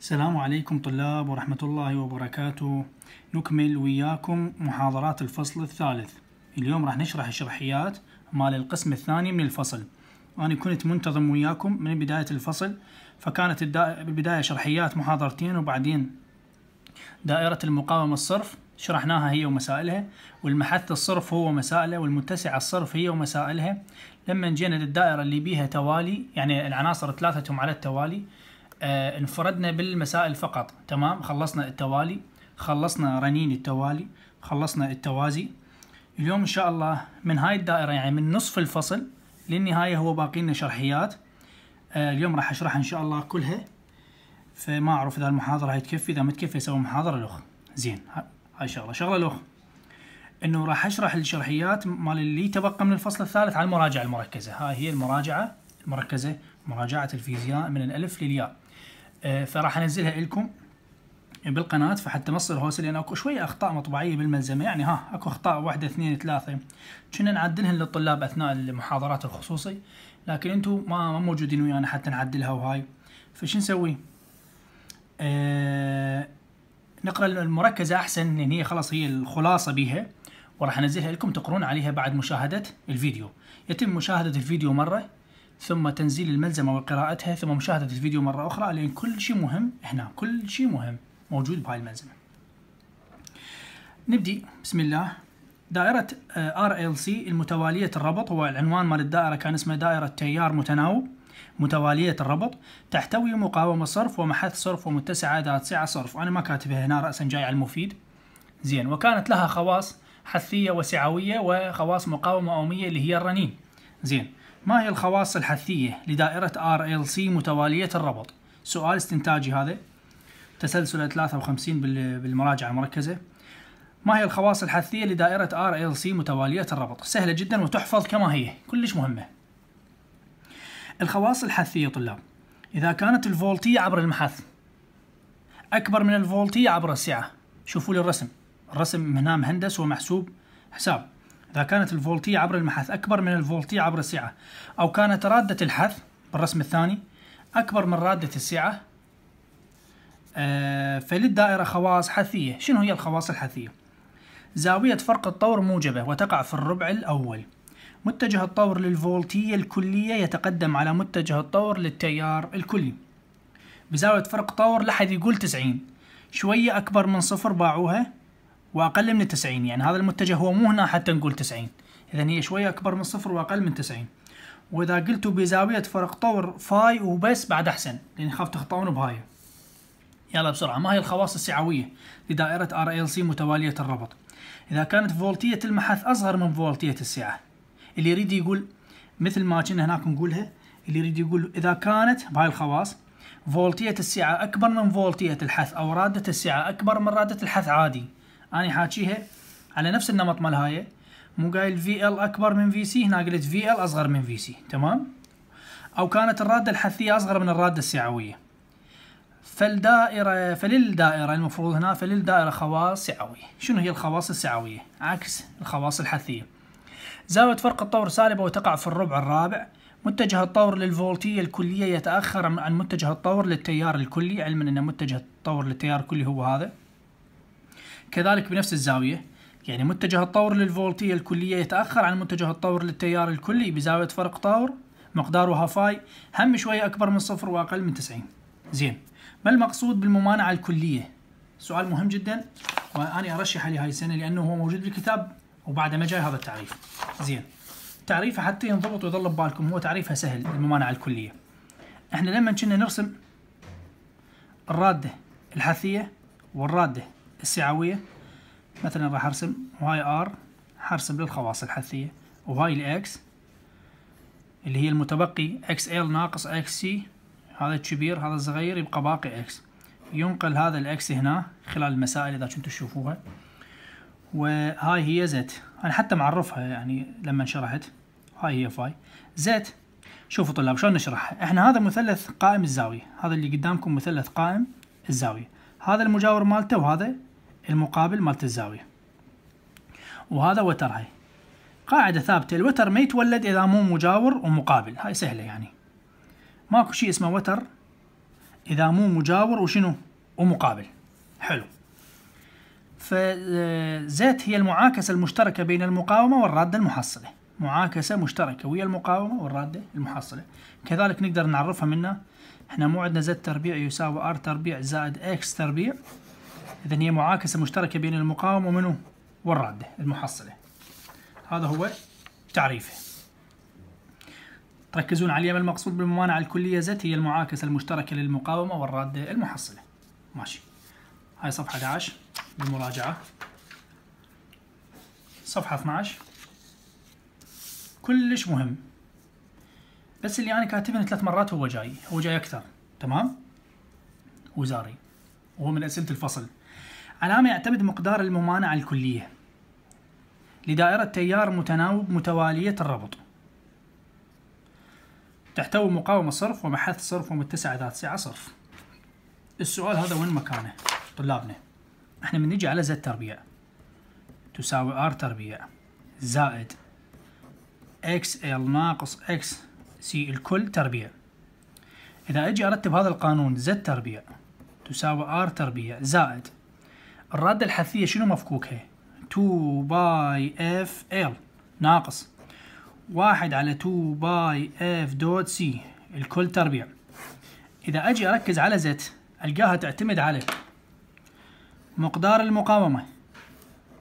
السلام عليكم طلاب ورحمة الله وبركاته نكمل وياكم محاضرات الفصل الثالث اليوم راح نشرح الشرحيات مال القسم الثاني من الفصل أنا كنت منتظم وياكم من بداية الفصل فكانت بالبداية شرحيات محاضرتين وبعدين دائرة المقاومة الصرف شرحناها هي ومسائلها والمحث الصرف هو ومسائله والمتسع الصرف هي ومسائلها لما جينا للدائرة اللي بيها توالي يعني العناصر ثلاثتهم على التوالي آه انفردنا بالمسائل فقط تمام خلصنا التوالي خلصنا رنين التوالي خلصنا التوازي اليوم ان شاء الله من هاي الدائره يعني من نصف الفصل للنهايه هو باقي لنا شرحيات آه اليوم راح اشرح ان شاء الله كلها فما اعرف اذا المحاضره هاي تكفي اذا ما تكفي اسوي محاضره لخ زين هاي شغله شغله لخ انه راح اشرح الشرحيات مال اللي تبقى من الفصل الثالث على المراجعه المركزه هاي هي المراجعه المركزه مراجعه الفيزياء من الالف للياء آه، فراح انزلها لكم بالقناة فحتى نصل هوسة لأن اكو شوية أخطاء مطبعية بالملزمة يعني ها اكو أخطاء واحدة اثنين ثلاثة كنا نعدلهن للطلاب أثناء المحاضرات الخصوصي لكن انتم ما ما موجودين ويانا حتى نعدلها وهاي فشو نسوي؟ آه نقرا المركزة أحسن لأن هي خلاص هي الخلاصة بيها وراح انزلها لكم تقرون عليها بعد مشاهدة الفيديو يتم مشاهدة الفيديو مرة ثم تنزيل الملزمة وقراءتها ثم مشاهدة الفيديو مرة أخرى لأن كل شيء مهم هنا كل شيء مهم موجود بهاي الملزمة نبدي بسم الله دائرة آه، ار ال سي المتوالية الربط هو العنوان مال الدائرة كان اسمه دائرة تيار متناوب متوالية الربط تحتوي مقاومة صرف ومحث صرف ومتسعة ذات سعة صرف أنا ما كاتبها هنا رأسا جاي على المفيد زين وكانت لها خواص حثية وسعوية وخواص مقاومة أومية اللي هي الرنين زين ما هي الخواص الحثية لدائرة RLC متوالية الربط؟ سؤال استنتاجي هذا تسلسل 53 بالمراجعة المركزة ما هي الخواص الحثية لدائرة RLC متوالية الربط؟ سهلة جدا وتحفظ كما هي كلش مهمة الخواص الحثية طلاب إذا كانت الفولتية عبر المحث أكبر من الفولتية عبر السعة شوفوا لي الرسم الرسم هنا مهندس ومحسوب حساب إذا كانت الفولتية عبر المحث أكبر من الفولتية عبر السعة أو كانت رادة الحث بالرسم الثاني أكبر من رادة السعة آه، فللدائرة خواص حثية شنو هي الخواص الحثية؟ زاوية فرق الطور موجبة وتقع في الربع الأول متجه الطور للفولتية الكلية يتقدم على متجه الطور للتيار الكلي بزاوية فرق طور لحد يقول 90 شوية أكبر من صفر باعوها واقل من 90 يعني هذا المتجه هو مو هنا حتى نقول 90 اذا هي شويه اكبر من صفر واقل من 90 واذا قلتوا بزاويه فرق طور فاي وبس بعد احسن لان خاف تخطئون بهاي يلا بسرعه ما هي الخواص السعويه لدائره ار ال سي متواليه الربط اذا كانت فولتيه المحث اصغر من فولتيه السعه اللي يريد يقول مثل ما كنا هناك نقولها اللي يريد يقول اذا كانت بهاي الخواص فولتيه السعه اكبر من فولتيه الحث او راده السعه اكبر من راده الحث عادي أنا حاكيها على نفس النمط مال هاي مو قايل في ال اكبر من في سي هنا قلت في ال اصغر من في سي تمام او كانت الراده الحثيه اصغر من الراده السعويه فالدائره فللدائره المفروض هنا فللدائره خواص سعويه شنو هي الخواص السعويه عكس الخواص الحثيه زاويه فرق الطور سالبه وتقع في الربع الرابع متجه الطور للفولتيه الكليه يتاخر عن متجه الطور للتيار الكلي علما ان متجه الطور للتيار الكلي هو هذا كذلك بنفس الزاوية يعني متجه الطور للفولتية الكلية يتأخر عن متجه الطور للتيار الكلي بزاوية فرق طور مقدارها فاي هم شوية أكبر من صفر وأقل من 90 زين ما المقصود بالممانعة الكلية سؤال مهم جدا وأنا أرشحه لهاي السنة لأنه هو موجود بالكتاب وبعد ما جاي هذا التعريف زين تعريفه حتى ينضبط ويظل ببالكم هو تعريفها سهل الممانعة الكلية احنا لما كنا نرسم الرادة الحثية والرادة السعوية مثلا راح ارسم هاي ار حرسم للخواص الحثية وهاي الاكس اللي هي المتبقي اكس ال ناقص اكس سي هذا الكبير هذا الصغير يبقى باقي اكس ينقل هذا الاكس هنا خلال المسائل اذا كنتوا تشوفوها وهاي هي زت انا حتى معرفها يعني لما شرحت هاي هي فاي زت شوفوا طلاب شلون نشرحها احنا هذا مثلث قائم الزاوية هذا اللي قدامكم مثلث قائم الزاوية هذا المجاور مالته وهذا المقابل مالت الزاوية وهذا وتر هاي قاعدة ثابتة الوتر ما يتولد إذا مو مجاور ومقابل هاي سهلة يعني ماكو شيء اسمه وتر إذا مو مجاور وشنو ومقابل حلو فزيت اه، هي المعاكسة المشتركة بين المقاومة والرادة المحصلة معاكسة مشتركة ويا المقاومة والرادة المحصلة كذلك نقدر نعرفها منها احنا مو عندنا زد تربيع يساوي ار تربيع زائد اكس تربيع إذا هي معاكسة مشتركة بين المقاوم ومنه والرادة المحصلة هذا هو تعريفه تركزون على اليمن المقصود بالممانعة الكلية زت هي المعاكسة المشتركة للمقاومة والرادة المحصلة ماشي هاي صفحة 11 للمراجعة صفحة 12 كلش مهم بس اللي أنا كاتبه ثلاث مرات هو جاي هو جاي أكثر تمام وزاري وهو من أسئلة الفصل علامة يعتمد مقدار الممانعة الكلية لدائرة تيار متناوب متوالية الربط تحتوي مقاومة صرف ومحث صرف ومتسع ذات سعة صرف السؤال هذا وين مكانه طلابنا احنا من نجي على زد تربيع تساوي ار تربيع زائد اكس ال ناقص اكس سي الكل تربيع اذا اجي ارتب هذا القانون زد تربيع تساوي ار تربيع زائد الرادة الحثية شنو مفكوكها 2 باي اف ال ناقص واحد على 2 باي اف دوت سي الكل تربيع إذا أجي أركز على زت ألقاها تعتمد على مقدار المقاومة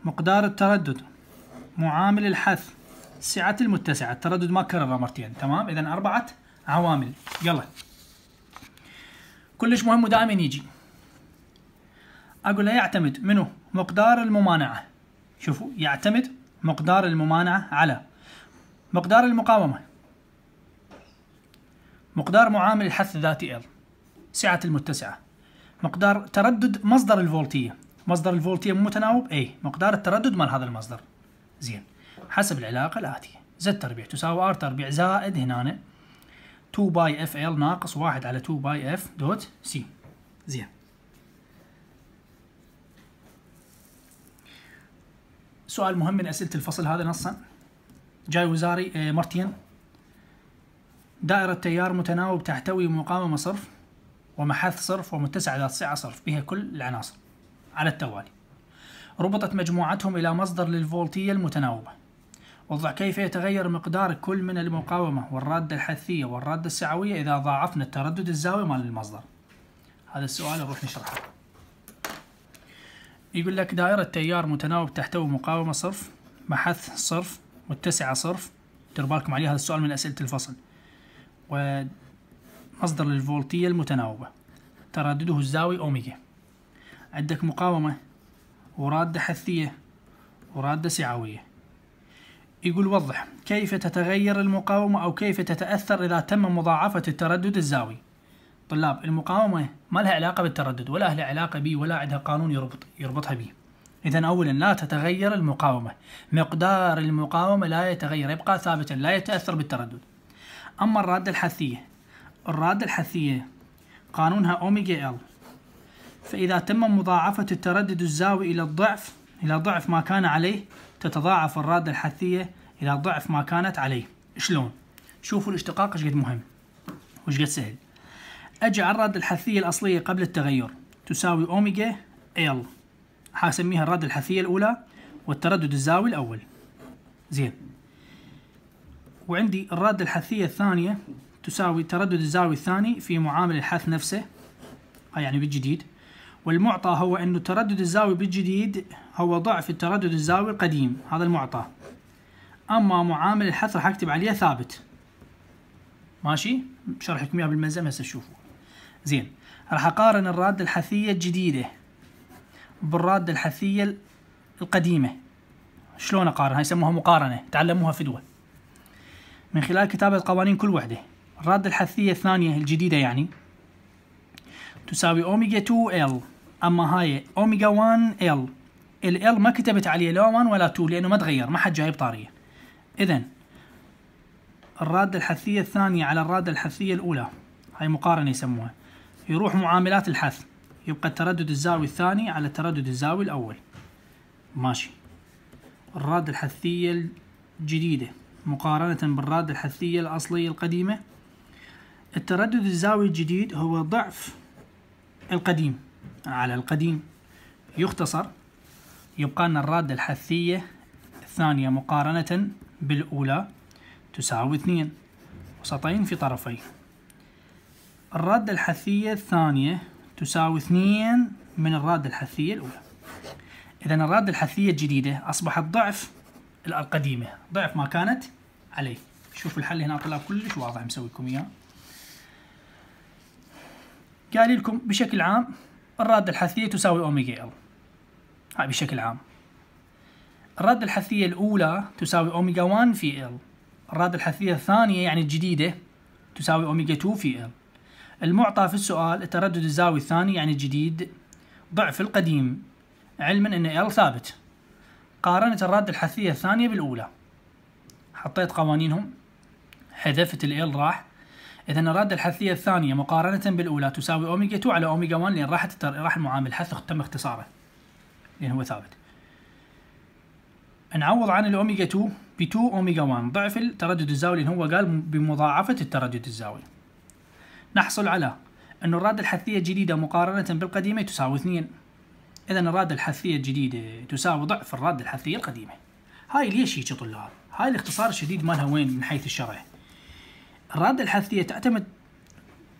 مقدار التردد معامل الحث سعة المتسعة التردد ما كرر مرتين تمام إذا أربعة عوامل يلا كلش مهم ودائما يجي اقول له يعتمد منو مقدار الممانعه شوفوا يعتمد مقدار الممانعه على مقدار المقاومه مقدار معامل الحث الذاتي ال سعة المتسعة مقدار تردد مصدر الفولتية مصدر الفولتية متناوب اي مقدار التردد مال هذا المصدر زين حسب العلاقة الآتية زد تربيع تساوي ار تربيع زائد هنا 2 باي اف ال ناقص 1 على 2 باي اف دوت سي زين سؤال مهم من أسئلة الفصل هذا نصا جاي وزاري آه، مرتين دائرة تيار متناوب تحتوي مقاومة صرف ومحث صرف ومتسع ذات سعة صرف بها كل العناصر على التوالي ربطت مجموعتهم إلى مصدر للفولتية المتناوبة وضع كيف يتغير مقدار كل من المقاومة والرادة الحثية والرادة السعوية إذا ضاعفنا التردد الزاوي مال المصدر هذا السؤال نروح نشرحه يقول لك دائرة تيار متناوب تحتوي مقاومة صرف محث صرف متسعة صرف دير بالكم عليه هذا السؤال من أسئلة الفصل ومصدر للفولتية المتناوبة تردده الزاوي أوميجا عندك مقاومة ورادة حثية ورادة سعوية يقول وضح كيف تتغير المقاومة أو كيف تتأثر إذا تم مضاعفة التردد الزاوي طلاب المقاومة ما لها علاقة بالتردد ولا لها علاقة به ولا عندها قانون يربط يربطها به إذا أولا لا تتغير المقاومة مقدار المقاومة لا يتغير يبقى ثابتا لا يتأثر بالتردد أما الرادة الحثية الرادة الحثية قانونها أوميجا إل فإذا تم مضاعفة التردد الزاوي إلى الضعف إلى ضعف ما كان عليه تتضاعف الرادة الحثية إلى ضعف ما كانت عليه شلون؟ شوفوا الاشتقاق ايش قد مهم وايش قد سهل أجعل رد الحثية الأصلية قبل التغير تساوي أوميجا ال هسميها الرد الحثية الأولى والتردد الزاوي الأول زين وعندي الرد الحثية الثانية تساوي تردد الزاوي الثاني في معامل الحث نفسه آه، يعني بالجديد والمعطى هو أنه تردد الزاوي بالجديد هو ضعف التردد الزاوي القديم هذا المعطى أما معامل الحث راح أكتب عليه ثابت ماشي شرحكم إياه بالمنزل هسه تشوفوا زين راح اقارن الرادة الحثية الجديدة بالرادة الحثية القديمة شلون اقارن هاي يسموها مقارنة تعلموها في دول من خلال كتابة قوانين كل وحدة الرادة الحثية الثانية الجديدة يعني تساوي أوميجا 2 ال أما هاي أوميجا 1 ال ال ال ما كتبت عليه لا 1 ولا 2 لأنه ما تغير ما حد جايب طارية إذا الرادة الحثية الثانية على الرادة الحثية الأولى هاي مقارنة يسموها يروح معاملات الحث يبقى التردد الزاوي الثاني على التردد الزاوي الأول ماشي الرادة الحثية الجديدة مقارنة بالرادة الحثية الأصلية القديمة التردد الزاوي الجديد هو ضعف القديم على القديم يختصر يبقى أن الرادة الحثية الثانية مقارنة بالأولى تساوي اثنين وسطين في طرفين الرادة الحثية الثانية تساوي اثنين من الرادة الحثية الأولى إذا الرادة الحثية الجديدة أصبحت ضعف القديمة ضعف ما كانت عليه شوف الحل هنا طلاب كلش واضح مسوي لكم إياه قال لكم بشكل عام الرادة الحثية تساوي أوميجا ال هاي بشكل عام الرادة الحثية الأولى تساوي أوميجا 1 في ال الرادة الحثية الثانية يعني الجديدة تساوي أوميجا 2 في ال المعطى في السؤال التردد الزاوي الثاني يعني الجديد ضعف القديم علما ان ال ثابت قارنت الرادة الحثية الثانية بالأولى حطيت قوانينهم حذفت ال راح إذا الرادة الحثية الثانية مقارنة بالأولى تساوي أوميجا 2 على أوميجا 1 لأن راح راح المعامل حث تم اختصاره لأن هو ثابت نعوض عن الأوميجا 2 ب 2 أوميجا 1 ضعف التردد الزاوي لأن هو قال بمضاعفة التردد الزاوي نحصل على أن الرادة الحثية الجديدة مقارنة بالقديمة تساوي 2 إذا الرادة الحثية الجديدة تساوي ضعف الرادة الحثية القديمة هاي ليش هيك طلاب؟ هاي الاختصار الشديد مالها وين من حيث الشرع؟ الرادة الحثية تعتمد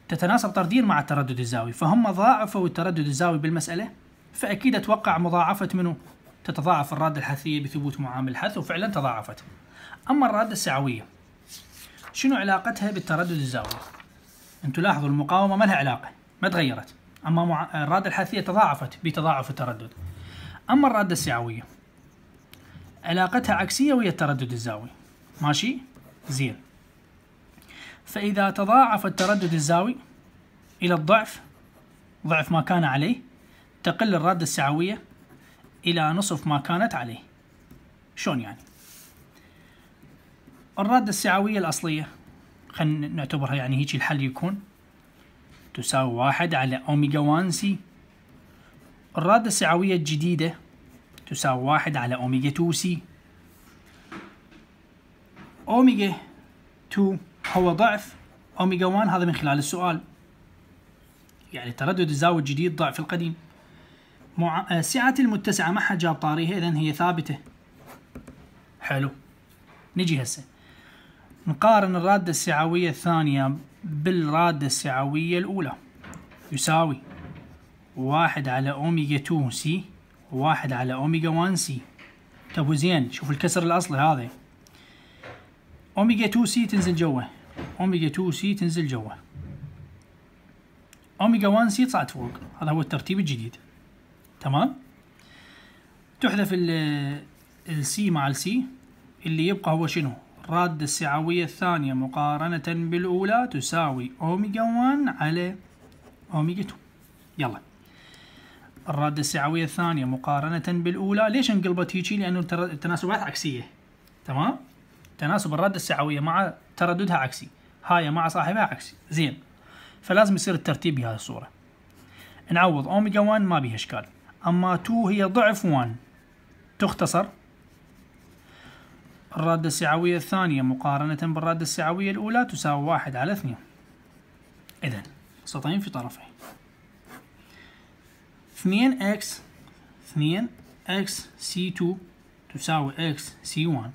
تتناسب طرديا مع التردد الزاوي فهم ضاعفوا التردد الزاوي بالمسألة فأكيد أتوقع مضاعفة منه تتضاعف الرادة الحثية بثبوت معامل الحث وفعلا تضاعفت أما الرادة السعوية شنو علاقتها بالتردد الزاوي؟ ان تلاحظوا المقاومه ما لها علاقه ما تغيرت اما مع... الرادة الحاثية تضاعفت بتضاعف التردد اما الرادة السعوية علاقتها عكسية ويا التردد الزاوي ماشي زين فاذا تضاعف التردد الزاوي الى الضعف ضعف ما كان عليه تقل الرادة السعوية الى نصف ما كانت عليه شلون يعني الرادة السعوية الأصلية خلينا نعتبرها يعني هيك الحل يكون تساوي واحد على أوميجا 1 سي الرادة السعوية الجديدة تساوي واحد على أوميجا 2 سي أوميجا 2 هو ضعف أوميجا 1 هذا من خلال السؤال يعني تردد الزاوية الجديد ضعف القديم مع... آه، سعة المتسعة ما حد جاب طاريها إذا هي ثابتة حلو نجي هسه نقارن الرادة السعوية الثانية بالرادة السعوية الأولى يساوي واحد على أوميجا 2 سي واحد على أوميجا 1 سي طب زين شوف الكسر الأصلي هذا أوميجا 2 سي تنزل جوا أوميجا 2 سي تنزل جوا أوميجا 1 سي تصعد فوق هذا هو الترتيب الجديد تمام تحذف السي مع السي اللي يبقى هو شنو الرادة السعوية الثانية مقارنة بالأولى تساوي أوميجا 1 على أوميجا 2 يلا الرادة السعوية الثانية مقارنة بالأولى ليش انقلبت هيجي لأنه التناسبات عكسية تمام تناسب الرادة السعوية مع ترددها عكسي هاي مع صاحبها عكسي زين فلازم يصير الترتيب بهذه الصورة نعوض أوميجا 1 ما بيها إشكال أما 2 هي ضعف 1 تختصر الرادة السعوية الثانية مقارنة بالرادة السعوية الأولى تساوي واحد على اثنين إذا سطحين في طرفين اثنين اكس اثنين اكس سي تو تساوي اكس سي وان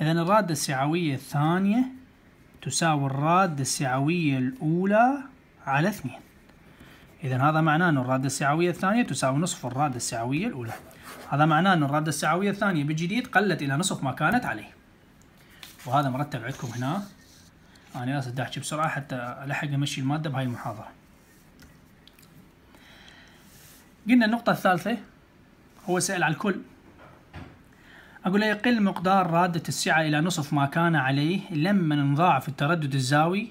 إذا الرادة السعوية الثانية تساوي الرادة السعوية الأولى على اثنين إذا هذا معناه أن الرادة السعوية الثانية تساوي نصف الرادة السعوية الأولى هذا معناه أن الرادة السعوية الثانية بالجديد قلت إلى نصف ما كانت عليه وهذا مرتب عندكم هنا أنا بدي أحكي بسرعة حتى ألحق أمشي المادة بهاي المحاضرة قلنا النقطة الثالثة هو سأل على الكل أقول له يقل مقدار رادة السعة إلى نصف ما كان عليه لما نضاعف التردد الزاوي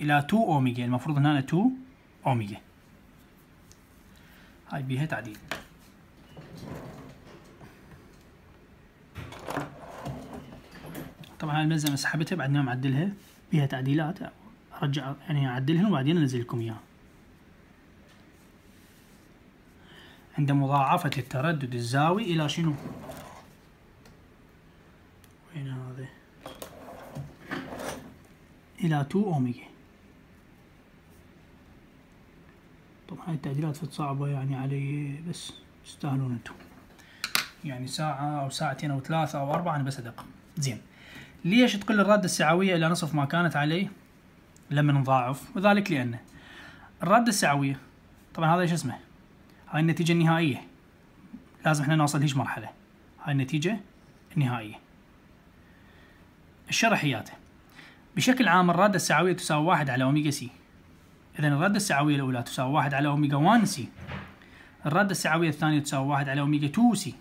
إلى 2 أوميجا المفروض هنا 2 أوميجا هاي بيها تعديل طبعا هاي الملزمه سحبتها بعد ما معدلها بيها تعديلات ارجع يعني اعدلهن وبعدين انزل لكم اياها عند مضاعفة التردد الزاوي إلى شنو؟ وين هذا؟ إلى 2 أوميجا طبعا هاي التعديلات صعبة يعني علي بس تستاهلون انتم يعني ساعة أو ساعتين أو ثلاثة أو أربعة أنا بس أدق زين ليش تقل الرادة السعوية إلى نصف ما كانت عليه لما نضاعف وذلك لأن الرادة السعوية طبعا هذا ايش اسمه هاي النتيجة النهائية لازم احنا نوصل هيج مرحلة هاي النتيجة النهائية الشرحيات بشكل عام الرادة السعوية تساوي واحد على أوميجا سي إذا الرادة السعوية الأولى تساوي واحد على أوميجا 1 سي الرادة السعوية الثانية تساوي واحد على أوميجا 2 سي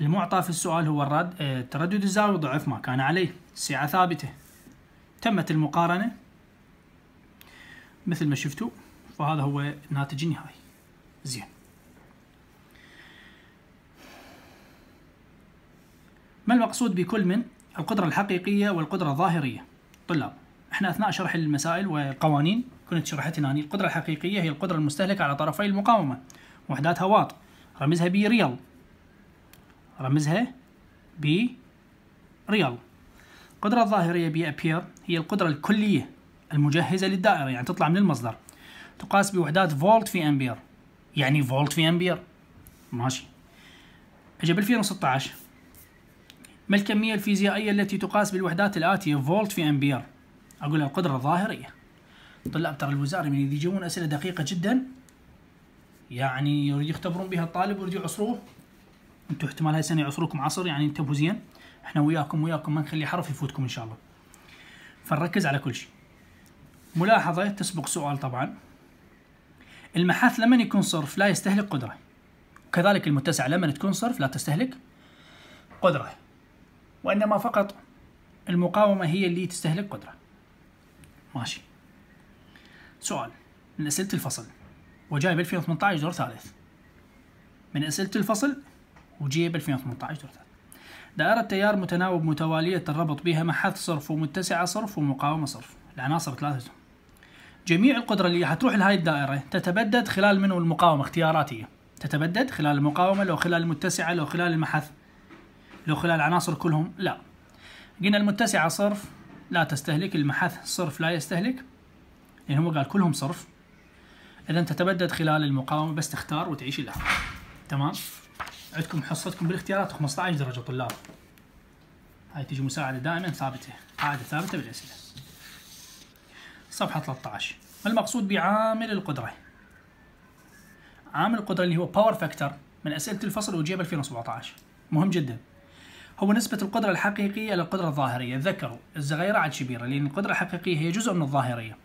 المعطى في السؤال هو الرد آه، تردد الزاوية ضعف ما كان عليه السعة ثابتة تمت المقارنة مثل ما شفتوا فهذا هو الناتج النهائي زين ما المقصود بكل من القدرة الحقيقية والقدرة الظاهرية طلاب احنا اثناء شرح المسائل والقوانين كنت شرحت هنا القدرة الحقيقية هي القدرة المستهلكة على طرفي المقاومة وحداتها واط رمزها بي ريال رمزها بي ريال القدرة الظاهرية بي أبير هي القدرة الكلية المجهزة للدائرة يعني تطلع من المصدر تقاس بوحدات فولت في أمبير يعني فولت في أمبير ماشي أجا ب 2016 ما الكمية الفيزيائية التي تقاس بالوحدات الآتية فولت في أمبير أقول القدرة الظاهرية طلاب ترى الوزارة من يجون أسئلة دقيقة جدا يعني يختبرون بها الطالب ويرجعوا يعصروه انتم احتمال هالسنه يعصروكم عصر يعني انتبهوا زين احنا وياكم وياكم ما نخلي حرف يفوتكم ان شاء الله فنركز على كل شيء ملاحظه تسبق سؤال طبعا المحاث لما يكون صرف لا يستهلك قدره كذلك المتسع لما تكون صرف لا تستهلك قدره وانما فقط المقاومه هي اللي تستهلك قدره ماشي سؤال من اسئله الفصل وجايب 2018 دور ثالث من أسئلة الفصل وجيب 2018 دور ثالث دائرة تيار متناوب متوالية الربط بها محث صرف ومتسعة صرف ومقاومة صرف العناصر ثلاثه جميع القدرة اللي حتروح لهاي الدائرة تتبدد خلال منو المقاومة اختياراتية تتبدد خلال المقاومة لو خلال المتسعة لو خلال المحث لو خلال العناصر كلهم لا قلنا المتسعة صرف لا تستهلك المحث صرف لا يستهلك لأن يعني هو قال كلهم صرف اذا تتبدد خلال المقاومه بس تختار وتعيش اللحظه تمام عندكم حصتكم بالاختيارات 15 درجه طلاب هاي تجي مساعده دائما ثابته قاعده ثابته بالاسئله صفحه 13 ما المقصود بعامل القدره عامل القدره اللي هو باور فاكتور من اسئله الفصل واجيب 2017 مهم جدا هو نسبة القدرة الحقيقية للقدرة الظاهرية، تذكروا الصغيرة على الكبيرة، لأن القدرة الحقيقية هي جزء من الظاهرية،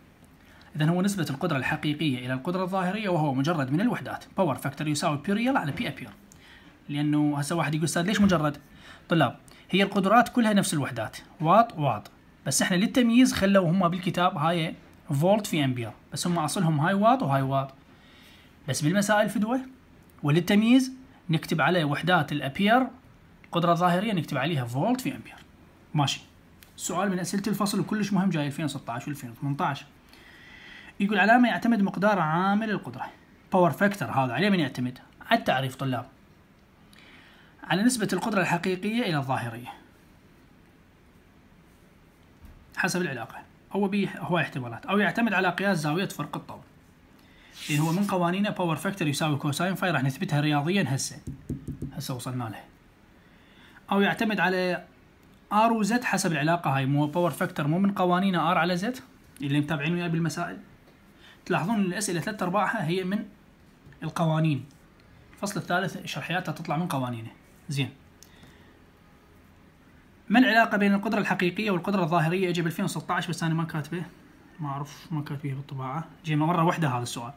إذا هو نسبة القدرة الحقيقية إلى القدرة الظاهرية وهو مجرد من الوحدات باور فاكتور يساوي بيريال على بي أبير لأنه هسه واحد يقول أستاذ ليش مجرد؟ طلاب هي القدرات كلها نفس الوحدات واط واط بس احنا للتمييز خلوا هم بالكتاب هاي فولت في امبير بس هم اصلهم هاي واط وهاي واط بس بالمسائل فدوه وللتمييز نكتب على وحدات الابير القدره الظاهريه نكتب عليها فولت في امبير ماشي سؤال من اسئله الفصل وكلش مهم جاي 2016 و2018 يقول علامة يعتمد مقدار عامل القدرة باور فاكتور هذا عليه من يعتمد على التعريف طلاب على نسبة القدرة الحقيقية إلى الظاهرية حسب العلاقة هو بيه هو احتمالات أو يعتمد على قياس زاوية فرق الطول اللي هو من قوانينه باور فاكتور يساوي كوساين فاي راح نثبتها رياضيا هسه هسه وصلنا له أو يعتمد على ار وزد حسب العلاقة هاي مو باور فاكتور مو من قوانينه ار على زد اللي متابعين وياي بالمسائل تلاحظون ان الاسئله ثلاث ارباعها هي من القوانين الفصل الثالث شرحياتها تطلع من قوانينه زين ما العلاقة بين القدرة الحقيقية والقدرة الظاهرية؟ اجى ب 2016 بس انا ما كاتبه ما اعرف ما كاتبه بالطباعة، جاي مرة واحدة هذا السؤال.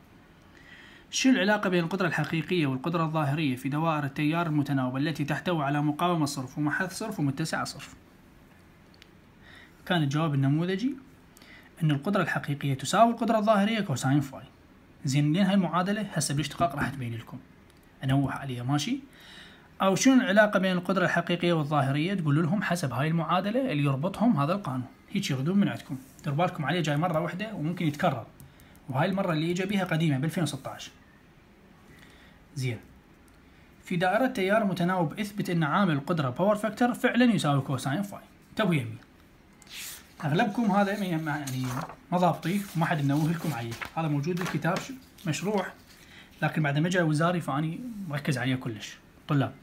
شو العلاقة بين القدرة الحقيقية والقدرة الظاهرية في دوائر التيار المتناوبة التي تحتوي على مقاومة صرف ومحث صرف ومتسع صرف؟ كان الجواب النموذجي ان القدره الحقيقيه تساوي القدره الظاهريه كوساين فاي زين لين هاي المعادله هسه بالاشتقاق راح تبين لكم انوه عليها ماشي او شنو العلاقه بين القدره الحقيقيه والظاهريه تقول لهم حسب هاي المعادله اللي يربطهم هذا القانون هيك يغدون من عندكم دير بالكم عليه جاي مره واحده وممكن يتكرر وهاي المره اللي اجى بها قديمه ب 2016 زين في دائرة تيار متناوب اثبت ان عامل القدرة باور فاكتور فعلا يساوي كوساين فاي تبو يمين اغلبكم هذا يعني ما ضابطيه وما حد منوه لكم عليه هذا موجود بالكتاب مشروع لكن بعد ما جاء وزاري فاني مركز عليه كلش طلاب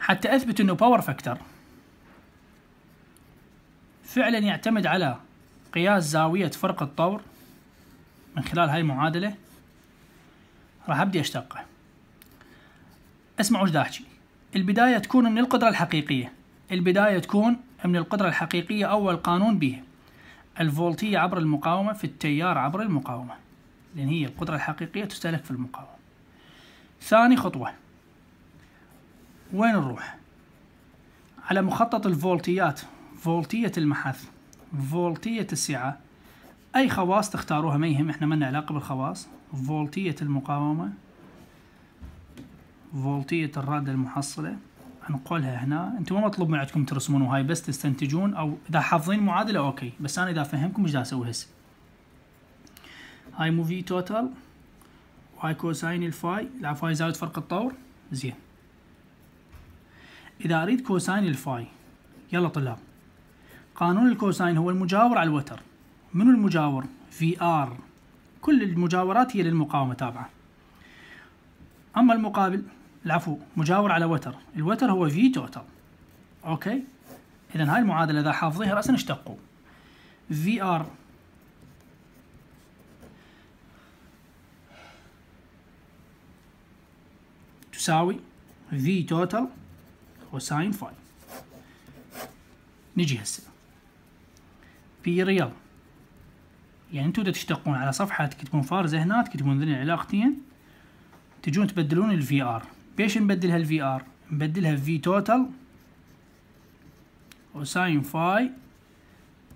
حتى اثبت انه باور فاكتور فعلا يعتمد على قياس زاوية فرق الطور من خلال هاي المعادلة راح ابدي اشتقه اسمعوا ايش احكي البداية تكون من القدرة الحقيقية البداية تكون من القدرة الحقيقية أو القانون به الفولتية عبر المقاومة في التيار عبر المقاومة لأن هي القدرة الحقيقية تستهلك في المقاومة ثاني خطوة وين نروح؟ على مخطط الفولتيات فولتية المحث فولتية السعة أي خواص تختاروها ما يهم إحنا مالنا علاقة بالخواص فولتية المقاومة فولتية الرادة المحصلة نقولها هنا انتم ما مطلوب من عندكم ترسمون وهاي بس تستنتجون او اذا حافظين معادله اوكي بس انا اذا افهمكم ايش دا اسوي هسه هاي مو في توتال وهاي كوساين الفاي هاي زاويه فرق الطور زين اذا اريد كوساين الفاي يلا طلاب قانون الكوساين هو المجاور على الوتر منو المجاور في ار كل المجاورات هي للمقاومه تابعه اما المقابل العفو مجاور على وتر الوتر هو في توتال اوكي اذا هاي المعادله اذا حافظيها راسا اشتقوا في ار تساوي في توتال كوساين فاي نجي هسه بي ريال يعني انتم تشتقون على صفحه تكتبون فارزه هنا تكتبون ذني العلاقتين تجون تبدلون الفي ار بيش نبدلها الفي ار نبدلها في توتال وساين فاي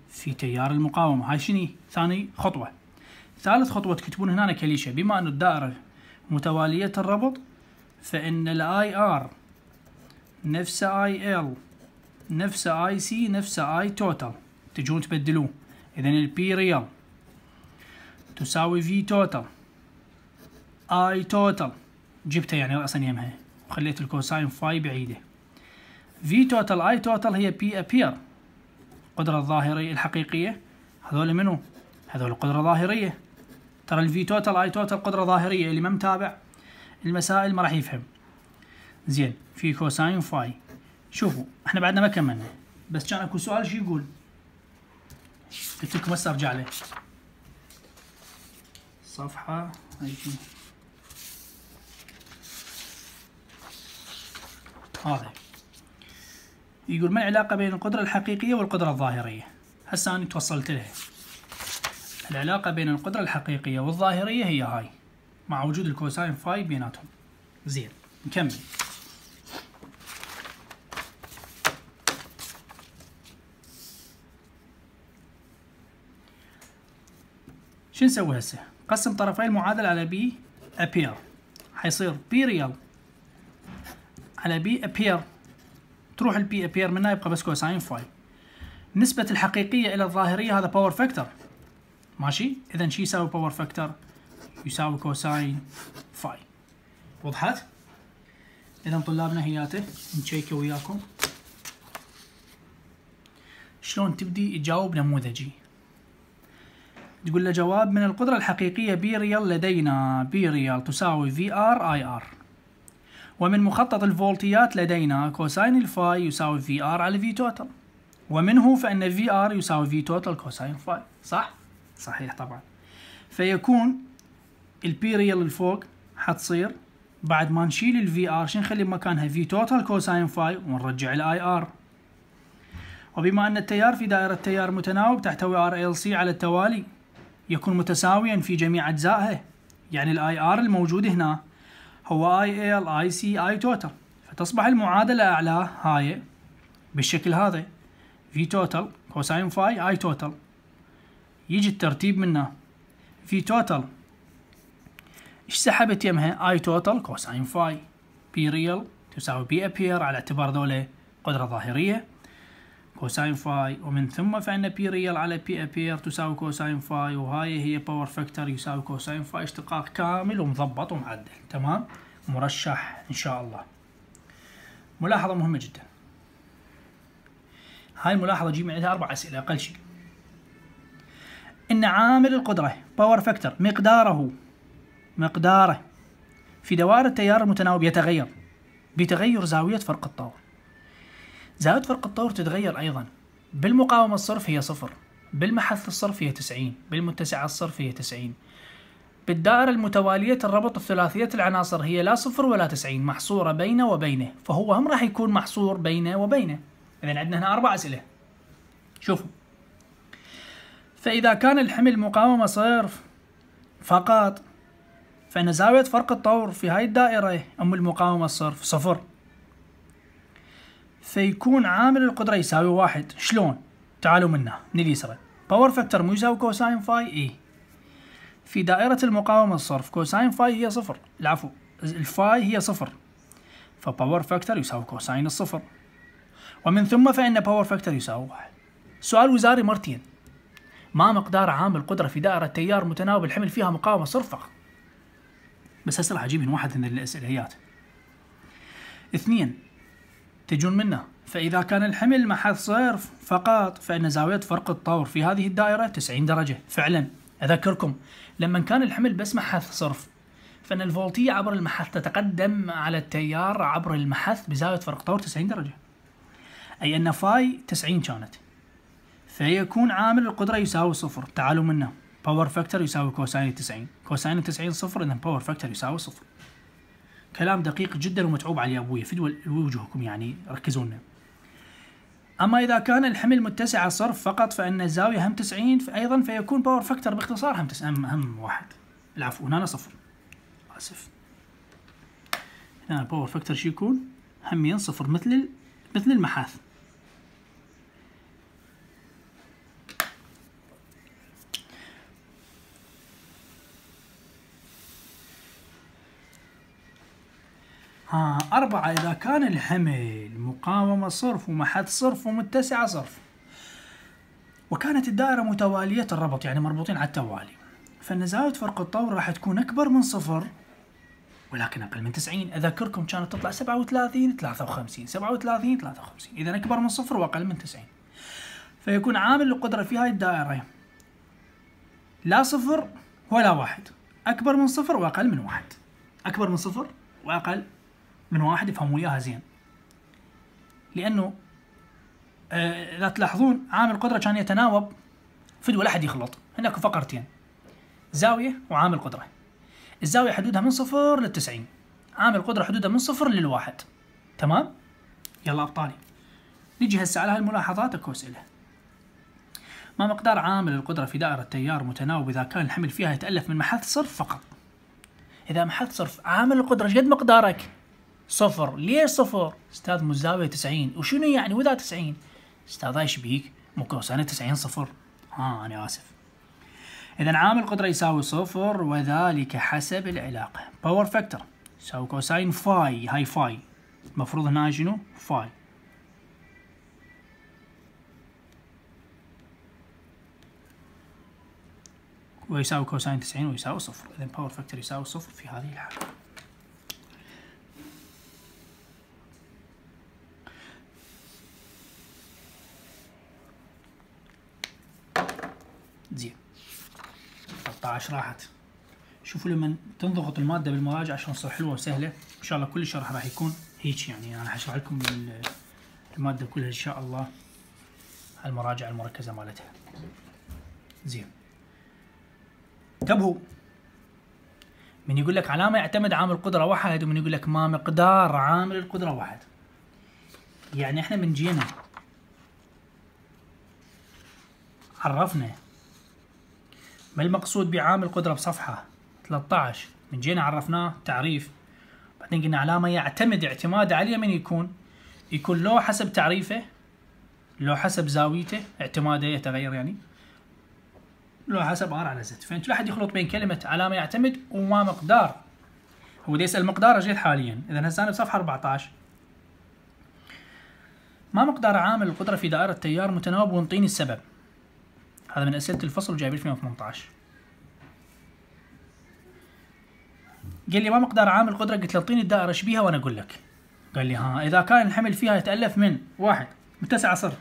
في تيار المقاومة هاي شني ثاني خطوة ثالث خطوة تكتبون هنا كليشة بما أن الدائرة متوالية الربط فإن الاي ار نفس اي ال نفس اي سي نفس اي توتال تجون تبدلوه إذا البي ريال تساوي في توتال اي توتال جبتها يعني رأسا يمها وخليت الكوساين فاي بعيدة في توتال اي توتال هي بي ابير القدرة الظاهرية الحقيقية هذول منو؟ هذول قدرة ظاهرية ترى الفي توتال اي توتال قدرة ظاهرية اللي ما متابع المسائل ما راح يفهم زين في كوساين فاي شوفوا احنا بعدنا ما كملنا بس كان اكو سؤال شو يقول؟ قلت لكم هسه ارجع له صفحة واضح يقول ما العلاقة بين القدرة الحقيقية والقدرة الظاهرية هسه أنا توصلت لها العلاقة بين القدرة الحقيقية والظاهرية هي هاي مع وجود الكوساين فاي بيناتهم زين نكمل شو نسوي هسه؟ قسم طرفي المعادلة على بي appear حيصير بي ريال على بي ابير تروح البي ابير منها يبقى بس كوساين فاي نسبة الحقيقية إلى الظاهرية هذا باور فاكتور ماشي إذا شي يساوي باور فاكتور يساوي كوساين فاي وضحت؟ إذا طلابنا هياته نشيكه وياكم شلون تبدي تجاوب نموذجي تقول له جواب من القدرة الحقيقية بي ريال لدينا بي ريال تساوي في ار اي ار ومن مخطط الفولتيات لدينا كوساين الفاي يساوي في ار على في توتال ومنه فان في ار يساوي في توتال كوساين فاي صح؟ صحيح طبعا فيكون البي ريال الفوق حتصير بعد ما نشيل الفي ار شو نخلي بمكانها في توتال كوساين فاي ونرجع الاي ار وبما ان التيار في دائره تيار متناوب تحتوي ار ال سي على التوالي يكون متساويا في جميع اجزائه يعني الاي ار الموجود هنا هو اي ال اي سي اي توتال فتصبح المعادله أعلى هاي بالشكل هذا في توتال كوساين فاي اي توتال يجي الترتيب منه في توتال ايش سحبت يمها اي توتال كوساين فاي بي ريال تساوي بي ابير على اعتبار ذولا قدره ظاهريه كوساين فاي ومن ثم فان بي ريال على بي ابير تساوي كوساين فاي وهاي هي باور فاكتور يساوي كوساين فاي اشتقاق كامل ومضبط ومعدل تمام مرشح ان شاء الله ملاحظه مهمه جدا هاي الملاحظه جي معدها اربع اسئله اقل شيء ان عامل القدره باور فاكتور مقداره مقداره في دوائر التيار المتناوب يتغير بتغير زاويه فرق الطاوله زاوية فرق الطور تتغير أيضا بالمقاومة الصرف هي صفر بالمحث الصرف هي 90 بالمتسعة الصرف هي 90 بالدائرة المتوالية الربط الثلاثية العناصر هي لا صفر ولا 90 محصورة بينه وبينه فهو هم راح يكون محصور بينه وبينه إذا عندنا هنا أربع أسئلة شوفوا فإذا كان الحمل مقاومة صرف فقط فإن زاوية فرق الطور في هاي الدائرة أم المقاومة الصرف صفر فيكون عامل القدرة يساوي واحد شلون؟ تعالوا منا من اليسرى باور فاكتور مو يساوي كوساين فاي اي في دائرة المقاومة الصرف كوساين فاي هي صفر العفو الفاي هي صفر فباور فاكتور يساوي كوساين الصفر ومن ثم فإن باور فاكتور يساوي واحد سؤال وزاري مرتين ما مقدار عامل القدرة في دائرة تيار متناوب الحمل فيها مقاومة صرفة؟ بس هسه راح اجيب من واحد من الاسئلهيات اثنين تجون منه فإذا كان الحمل محض صرف فقط فإن زاوية فرق الطور في هذه الدائرة 90 درجة فعلا أذكركم لما كان الحمل بس محث صرف فإن الفولتية عبر المحث تتقدم على التيار عبر المحث بزاوية فرق طور 90 درجة أي أن فاي 90 كانت فيكون عامل القدرة يساوي صفر تعالوا منه باور فاكتور يساوي كوساين 90 كوساين 90 صفر إذا باور فاكتور يساوي صفر كلام دقيق جدا ومتعوب عليه ابوي في وجوهكم يعني ركزوا لنا اما اذا كان الحمل متسع الصرف فقط فان الزاويه هم 90 ايضا فيكون باور فاكتور باختصار هم هم, هم واحد العفو هنا صفر اسف هنا باور فاكتور شو يكون؟ همين صفر مثل مثل المحاث آه، أربعة إذا كان الحمل مقاومة صرف ومحد صرف ومتسعة صرف وكانت الدائرة متوالية الربط يعني مربوطين على التوالي فإن زاوية فرق الطور راح تكون أكبر من صفر ولكن أقل من 90 أذكركم كانت تطلع 37 53 37 53 إذا أكبر من صفر وأقل من 90 فيكون عامل القدرة في هاي الدائرة لا صفر ولا واحد أكبر من صفر وأقل من واحد أكبر من صفر وأقل من واحد يفهم وياها زين لانه اذا آه، تلاحظون عامل القدره كان يتناوب فد ولا احد يخلط هناك فقرتين زاويه وعامل قدره الزاويه حدودها من صفر للتسعين عامل قدره حدودها من صفر للواحد تمام يلا ابطالي نجي هسه على هالملاحظات اكو اسئله ما مقدار عامل القدرة في دائرة تيار متناوب إذا كان الحمل فيها يتألف من محل صرف فقط؟ إذا محل صرف عامل القدرة قد مقدارك؟ صفر ليش صفر استاذ مزاوية 90 وشنو يعني وذا 90 استاذ ايش بيك مو كوسانة 90 صفر ها انا اسف اذا عامل القدرة يساوي صفر وذلك حسب العلاقة باور فاكتور يساوي كوساين فاي هاي فاي المفروض هنا شنو فاي ويساوي كوساين 90 ويساوي صفر اذا باور فاكتور يساوي صفر في هذه الحالة زين 13 راحت شوفوا لما تنضغط الماده بالمراجع عشان تصير حلوه وسهله ان شاء الله كل الشرح راح يكون هيك يعني انا حشرح لكم الماده كلها ان شاء الله المراجع المركزه مالتها زين انتبهوا من يقول لك علامه يعتمد عامل القدره واحد ومن يقول لك ما مقدار عامل القدره واحد يعني احنا من جينا عرفنا ما المقصود بعامل قدرة بصفحة 13 من جينا عرفناه تعريف بعدين قلنا علامة يعتمد اعتماد عليه من يكون يكون لو حسب تعريفه لو حسب زاويته اعتماده يتغير يعني لو حسب ار على زد فانت لا احد يخلط بين كلمه علامه يعتمد وما مقدار هو يسال مقدار اجيت حاليا اذا هسه انا بصفحه 14 ما مقدار عامل القدره في دائره تيار متناوب وانطيني السبب هذا من اسئله الفصل وجايب 2018 قال لي ما مقدار عامل القدره قلت له اعطيني الدائره ايش بيها وانا اقول لك قال لي ها اذا كان الحمل فيها يتالف من واحد تسعة صفر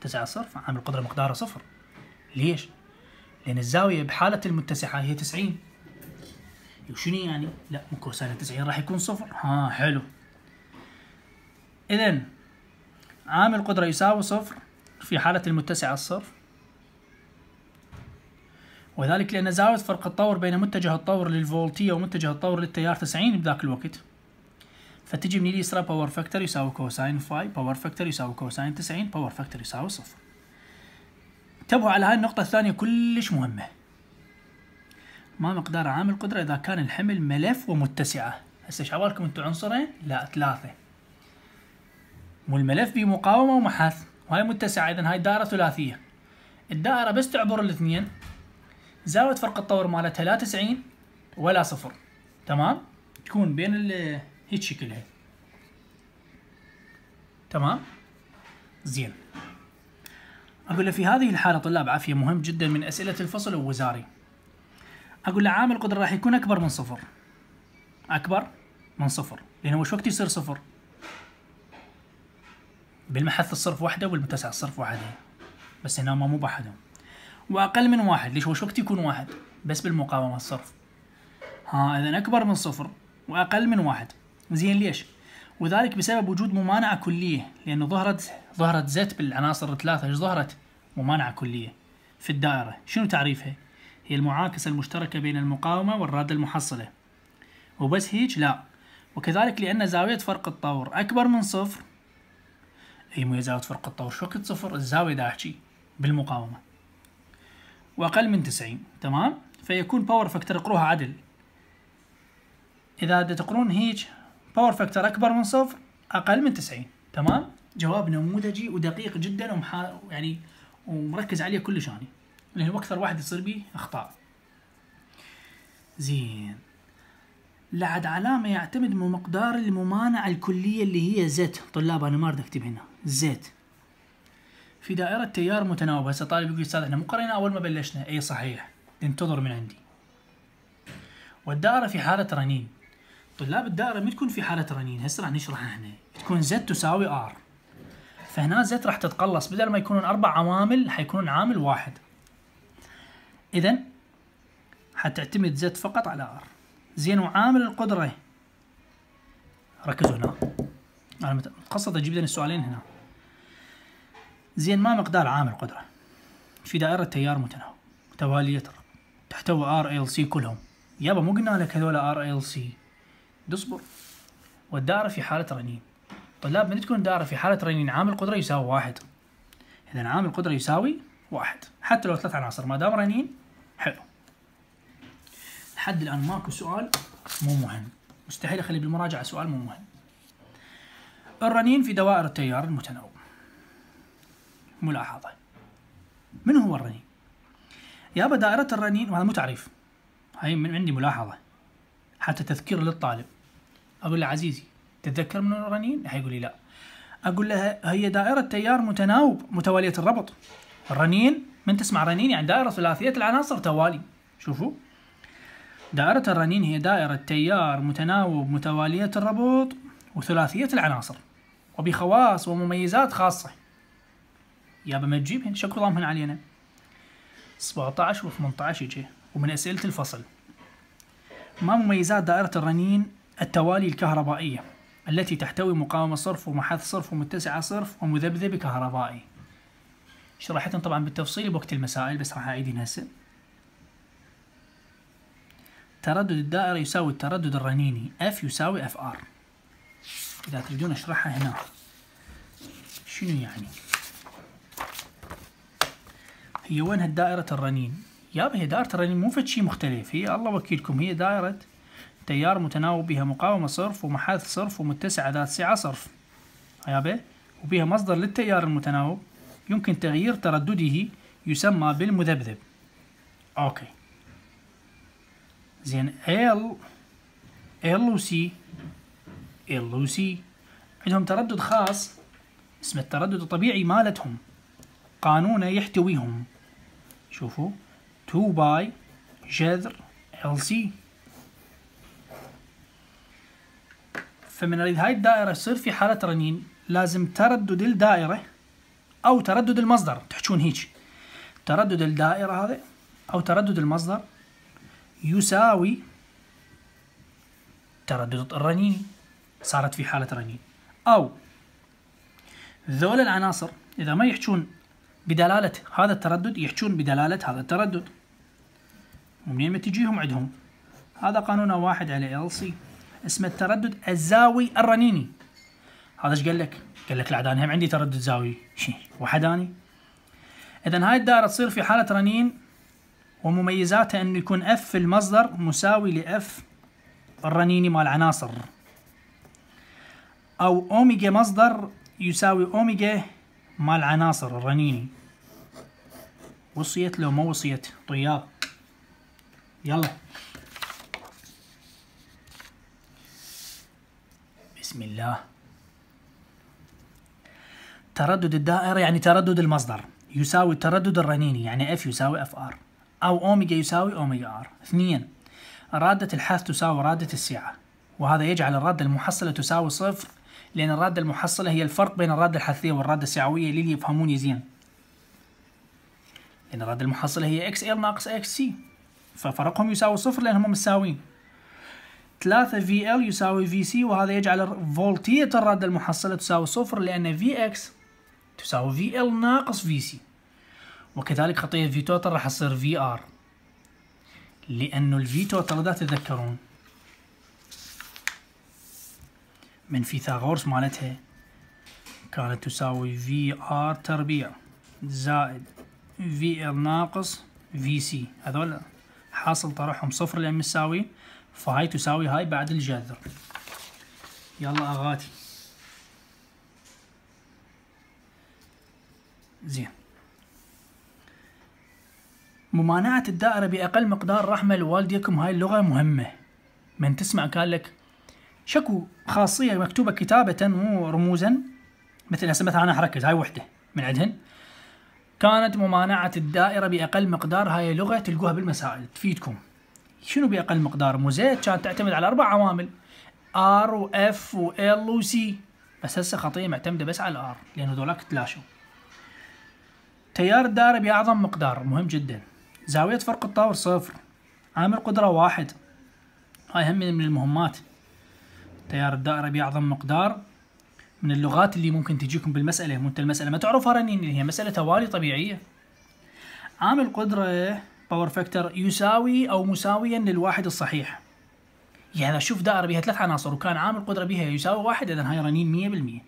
تسعة صفر فعامل القدره مقداره صفر ليش؟ لان الزاويه بحاله المتسعه هي 90 وشنو يعني؟ لا مو كوساين 90 راح يكون صفر ها حلو اذا عامل القدره يساوي صفر في حاله المتسعه الصفر وذلك لأن زاوية فرق الطور بين متجه الطور للفولتية ومتجه الطور للتيار 90 بذاك الوقت فتجي من اليسرى باور فاكتور يساوي كوساين فاي باور فاكتور يساوي كوساين 90 باور فاكتور يساوي صفر انتبهوا على هاي النقطة الثانية كلش مهمة ما مقدار عامل القدرة إذا كان الحمل ملف ومتسعة هسه ايش عبالكم انتو عنصرين؟ لا ثلاثة والملف بيه مقاومة ومحث وهاي متسعة إذا هاي دائرة ثلاثية الدائرة بس تعبر الاثنين زاويه فرق الطور مالتها لا 90 ولا صفر تمام تكون بين هيك شكلها تمام زين اقول له في هذه الحاله طلاب عافيه مهم جدا من اسئله الفصل الوزاري اقول له عامل القدره راح يكون اكبر من صفر اكبر من صفر لان وش وقت يصير صفر بالمحث الصرف وحده والمتسع الصرف وحده بس هنا ما مو بحدهم واقل من واحد ليش وش وقت يكون واحد بس بالمقاومه الصرف ها اذا اكبر من صفر واقل من واحد زين ليش وذلك بسبب وجود ممانعه كليه لانه ظهرت ظهرت زت بالعناصر الثلاثه ايش ظهرت ممانعه كليه في الدائره شنو تعريفها هي المعاكسه المشتركه بين المقاومه والراده المحصله وبس هيج لا وكذلك لأن زاوية فرق الطور أكبر من صفر أي مو زاوية فرق الطور شو وقت صفر الزاوية دا أحكي بالمقاومة واقل من 90 تمام فيكون باور فاكتور اقروها عدل اذا تقرون هيج باور فاكتور اكبر من صفر اقل من 90 تمام جواب نموذجي ودقيق جدا ومحا يعني ومركز عليه كلش اني لانه اكثر واحد يصير بي اخطاء زين لعد علامة يعتمد من مقدار الممانعة الكلية اللي هي زيت طلاب أنا ما أريد أكتب هنا زيت في دائرة تيار متناوب هسه طالب يقول أستاذ احنا مو قرينا أول ما بلشنا أي صحيح انتظر من عندي والدائرة في حالة رنين طلاب الدائرة ما تكون في حالة رنين هسه راح نشرحها هنا تكون زد تساوي ار فهنا زد راح تتقلص بدل ما يكونون أربع عوامل حيكونون عامل واحد إذا حتعتمد زد فقط على ار زين وعامل القدرة ركزوا هنا أنا متقصد أجيب لنا السؤالين هنا زين ما مقدار عامل القدرة في دائرة تيار متناوب متوالية تحتوي ار ال سي كلهم يابا مو قلنا لك هذول ار ال سي اصبر والدائرة في حالة رنين طلاب من تكون دائرة في حالة رنين عامل القدرة يساوي واحد إذا عامل القدرة يساوي واحد حتى لو ثلاث عناصر ما دام رنين حلو لحد الآن ماكو سؤال مو مهم مستحيل أخلي بالمراجعة سؤال مو مهم الرنين في دوائر التيار المتناوب ملاحظة من هو الرنين؟ يابا دائرة الرنين وهذا مو تعريف هاي من عندي ملاحظة حتى تذكير للطالب أقول له عزيزي تتذكر من الرنين؟ هيقول لي لا أقول له هي دائرة تيار متناوب متوالية الربط الرنين من تسمع رنين يعني دائرة ثلاثية العناصر توالي شوفوا دائرة الرنين هي دائرة تيار متناوب متوالية الربط وثلاثية العناصر وبخواص ومميزات خاصة يابا ما تجيبهن شكو ضامهن علينا 17 و18 يجي ومن أسئلة الفصل ما مميزات دائرة الرنين التوالي الكهربائية التي تحتوي مقاومة صرف ومحث صرف ومتسعة صرف ومذبذب كهربائي شرحتهم طبعا بالتفصيل بوقت المسائل بس راح اعيدها هسه تردد الدائرة يساوي التردد الرنيني اف يساوي اف ار إذا تريدون أشرحها هنا شنو يعني؟ هي وين هالدائرة الرنين يابا هي دائرة الرنين مو فد شي مختلف هي الله وكيلكم هي دائرة تيار متناوب بها مقاومة صرف ومحاذ صرف ومتسعة ذات سعة صرف يابا وبها مصدر للتيار المتناوب يمكن تغيير تردده يسمى بالمذبذب اوكي زين ال ال وسي ال وسي عندهم تردد خاص اسمه التردد الطبيعي مالتهم قانونه يحتويهم شوفوا 2 باي جذر ال سي فمن اريد هاي الدائرة يصير في حالة رنين لازم تردد الدائرة أو تردد المصدر تحجون هيك تردد الدائرة هذا أو تردد المصدر يساوي تردد الرنين صارت في حالة رنين أو ذول العناصر إذا ما يحجون بدلالة هذا التردد يحجون بدلالة هذا التردد ومنين ما تجيهم عندهم هذا قانون واحد على LC اسمه التردد الزاوي الرنيني هذا ايش قال لك؟ قال لك لا انا هم عندي تردد زاوي وحداني اذا هاي الدائره تصير في حاله رنين ومميزاتها انه يكون اف المصدر مساوي لاف الرنيني مال عناصر او اوميجا مصدر يساوي اوميجا مال عناصر الرنيني وصيت لو ما وصيت طياب يلا بسم الله تردد الدائرة يعني تردد المصدر يساوي التردد الرنيني يعني اف يساوي اف ار او اوميجا يساوي اوميجا ار اثنين رادة الحث تساوي رادة السعة وهذا يجعل الرادة المحصلة تساوي صفر لأن الرادة المحصلة هي الفرق بين الرادة الحثية والرادة السعوية للي يفهموني زين لأن الرادة المحصلة هي اكس ال ناقص اكس سي ففرقهم يساوي صفر لأنهم مساويين ثلاثة في ال يساوي في سي وهذا يجعل فولتية الرادة المحصلة تساوي صفر لأن في اكس تساوي في ال ناقص في سي وكذلك خطية في توتال راح تصير في ار لأنه الفي توتال إذا تتذكرون من فيثاغورس مالتها كانت تساوي في ار تربيع زائد في ال ناقص في سي هذول حاصل طرحهم صفر لان مساوي فهاي تساوي هاي بعد الجذر يلا اغاتي زين ممانعة الدائرة بأقل مقدار رحمة لوالديكم هاي اللغة مهمة من تسمع قال لك شكو خاصيه مكتوبه كتابه مو رموزا مثل هسه مثلا انا حركز هاي وحده من عندهن كانت ممانعه الدائره باقل مقدار هاي لغه تلقوها بالمسائل تفيدكم شنو باقل مقدار موزيت كانت تعتمد على اربع عوامل ار واف وال وسي بس هسه خطيه معتمده بس على الار لان ذولاك تلاشوا تيار الدائره باعظم مقدار مهم جدا زاويه فرق الطور صفر عامل قدره واحد هاي هم من المهمات تيار الدائرة بأعظم مقدار من اللغات اللي ممكن تجيكم بالمسألة وانت المسألة ما تعرفها رنين هي مسألة توالي طبيعية عامل قدرة باور فاكتور يساوي أو مساويا للواحد الصحيح يعني شوف دائرة بها ثلاث عناصر وكان عامل قدرة بها يساوي واحد إذا هاي رنين مية بالمية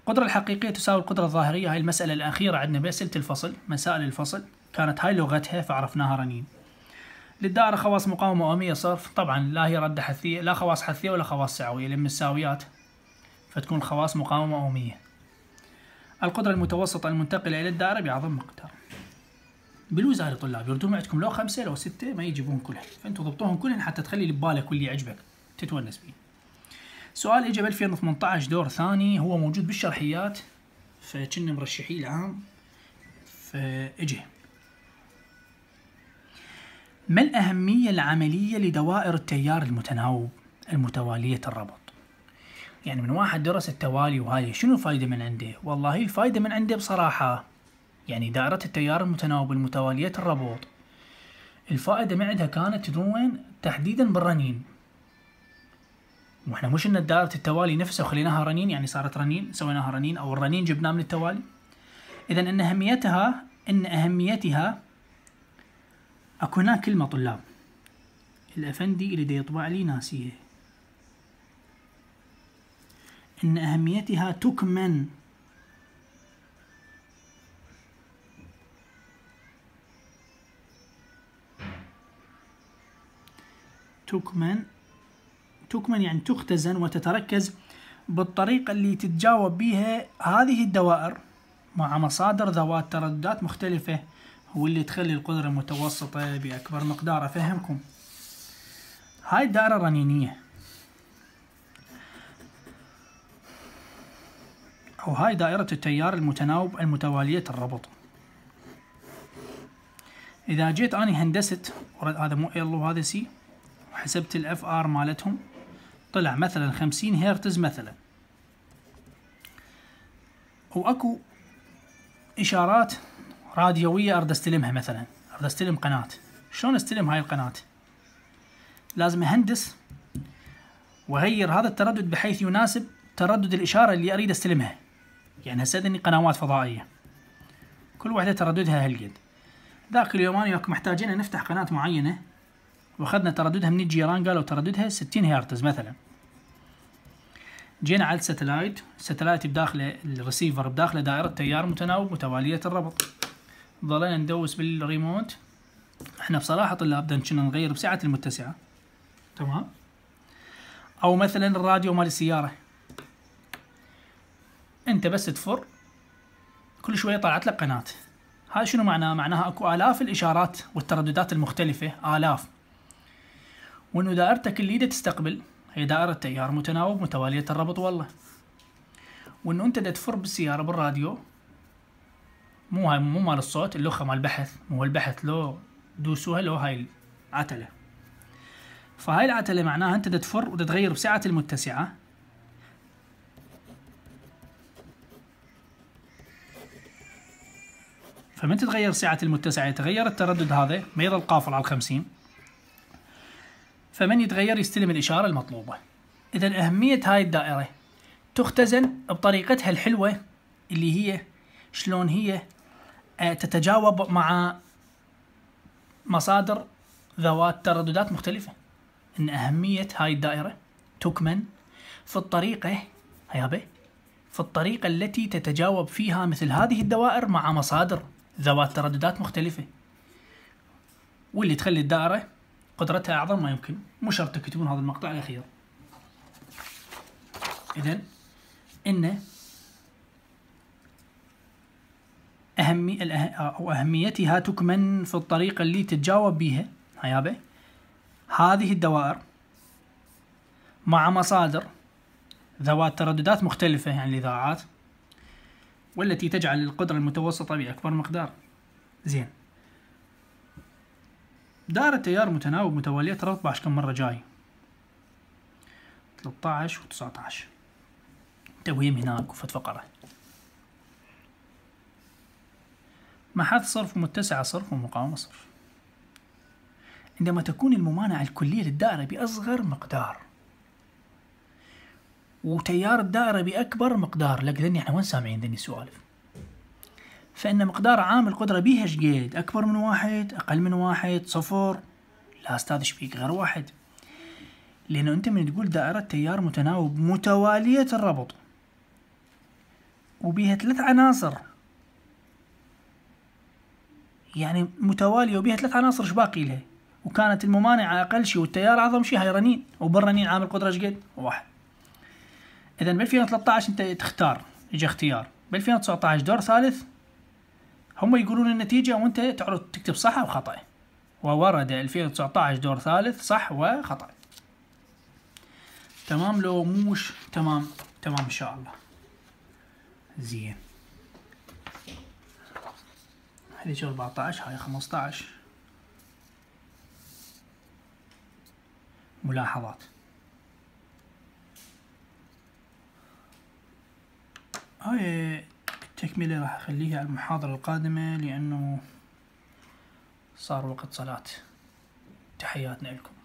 القدرة الحقيقية تساوي القدرة الظاهرية هاي المسألة الأخيرة عندنا بأسئلة الفصل مسائل الفصل كانت هاي لغتها فعرفناها رنين للدائرة خواص مقاومة أمية صرف طبعا لا هي ردة حثية لا خواص حثية ولا خواص سعوية لأن الساويات فتكون خواص مقاومة أمية القدرة المتوسطة المنتقلة إلى الدائرة بعظم مقدار بالوزارة طلاب يردون عندكم لو خمسة لو ستة ما يجيبون كلها فأنتوا ضبطوهم كلهم حتى تخلي ببالك واللي يعجبك تتونس بيه سؤال إجا 2018 دور ثاني هو موجود بالشرحيات فكنا مرشحيه العام فاجه ما الأهمية العملية لدوائر التيار المتناوب المتوالية الربط؟ يعني من واحد درس التوالي وهاي شنو الفائدة من عنده؟ والله الفائدة من عنده بصراحة يعني دائرة التيار المتناوب المتوالية الربط الفائدة من عندها كانت تدرون تحديدا بالرنين واحنا مش ان دائرة التوالي نفسها وخليناها رنين يعني صارت رنين سويناها رنين او الرنين جبناه من التوالي اذا ان اهميتها ان اهميتها اكو هناك كلمة طلاب الافندي اللي دا يطبع لي ناسيه ان اهميتها تكمن تكمن تكمن يعني تختزن وتتركز بالطريقة اللي تتجاوب بيها هذه الدوائر مع مصادر ذوات ترددات مختلفة واللي تخلي القدرة المتوسطة بأكبر مقدار أفهمكم هاي الدائرة الرنينية أو هاي دائرة التيار المتناوب المتوالية الربط إذا جيت أني هندست هذا مو ال وهذا سي وحسبت الاف ار مالتهم طلع مثلا 50 هرتز مثلا واكو اشارات راديويه اريد استلمها مثلا اريد استلم قناه شلون استلم هاي القناه لازم اهندس واغير هذا التردد بحيث يناسب تردد الاشاره اللي اريد استلمها يعني هسه اني قنوات فضائيه كل وحده ترددها هالقد ذاك اليوم انا محتاجين نفتح قناه معينه واخذنا ترددها من الجيران قالوا ترددها 60 هرتز مثلا جينا على الساتلايت الساتلايت بداخله الريسيفر بداخله دائره تيار متناوب متواليه الربط ظلينا ندوس بالريموت احنا بصراحه طلاب بدنا كنا نغير بسعه المتسعه تمام او مثلا الراديو مال السياره انت بس تفر كل شويه طلعت لك قناه هاي شنو معناه معناها اكو الاف الاشارات والترددات المختلفه الاف وانه دائرتك اللي تستقبل هي دائرة تيار متناوب متوالية الربط والله وانه انت دا تفر بالسيارة بالراديو مو هاي مو مال الصوت اللوخه مال البحث مو البحث لو دوسوها لو هاي العتله فهاي العتله معناها انت تفر وتتغير بسعه المتسعه فمن تتغير سعة المتسعة يتغير التردد هذا ما يظل قافل على الخمسين فمن يتغير يستلم الإشارة المطلوبة إذا أهمية هاي الدائرة تختزن بطريقتها الحلوة اللي هي شلون هي آه، تتجاوب مع مصادر ذوات ترددات مختلفة أن أهمية هاي الدائرة تكمن في الطريقة بي في الطريقة التي تتجاوب فيها مثل هذه الدوائر مع مصادر ذوات ترددات مختلفة واللي تخلي الدائرة قدرتها أعظم ما يمكن مو شرط تكتبون هذا المقطع الأخير إذن إنه أهمي أو أهميتها تكمن في الطريقة اللي تتجاوب بها هيابة هذه الدوائر مع مصادر ذوات ترددات مختلفة يعني الإذاعات والتي تجعل القدرة المتوسطة بأكبر مقدار زين دار التيار متناوب متوالية ترى كم مرة جاي 13 و 19 توهيم هناك وفت فقرة محاذ صرف ومتسع صرف ومقاومة صرف عندما تكون الممانعة الكلية للدائرة بأصغر مقدار وتيار الدائرة بأكبر مقدار لك ذني احنا وين سامعين ذني السؤال فإن مقدار عامل القدرة بيها شقيد أكبر من واحد أقل من واحد صفر لا أستاذ شبيك غير واحد لأنه أنت من تقول دائرة تيار متناوب متوالية الربط وبيها ثلاث عناصر يعني متواليه وبيها ثلاث عناصر ايش باقي لها؟ وكانت الممانعه اقل شيء والتيار اعظم شيء هاي رنين وبالرنين عامل قدره ايش قد؟ واحد. اذا ب 2013 انت تختار إجا اختيار ب 2019 دور ثالث هم يقولون النتيجه وانت تعرض تكتب صح او خطا وورد 2019 دور ثالث صح وخطا تمام لو موش تمام تمام ان شاء الله زين هذيك 14 هاي 15 ملاحظات هاي التكملة راح اخليها على المحاضرة القادمة لانه صار وقت صلاة تحياتنا لكم